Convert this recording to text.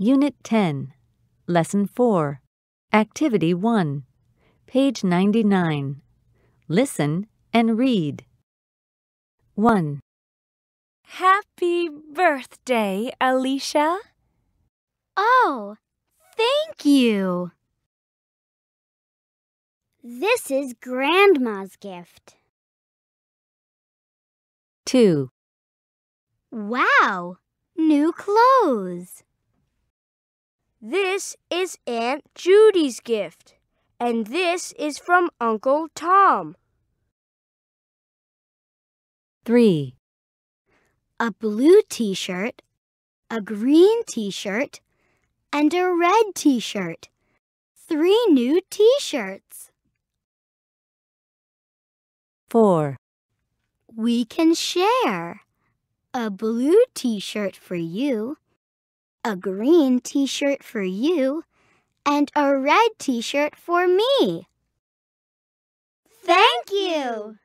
Unit 10, Lesson 4, Activity 1, page 99. Listen and read. 1. Happy birthday, Alicia. Oh, thank you. This is Grandma's gift. 2. Wow, new clothes. This is Aunt Judy's gift, and this is from Uncle Tom. 3. A blue t shirt, a green t shirt, and a red t shirt. Three new t shirts. 4. We can share. A blue t shirt for you a green t-shirt for you and a red t-shirt for me. Thank you!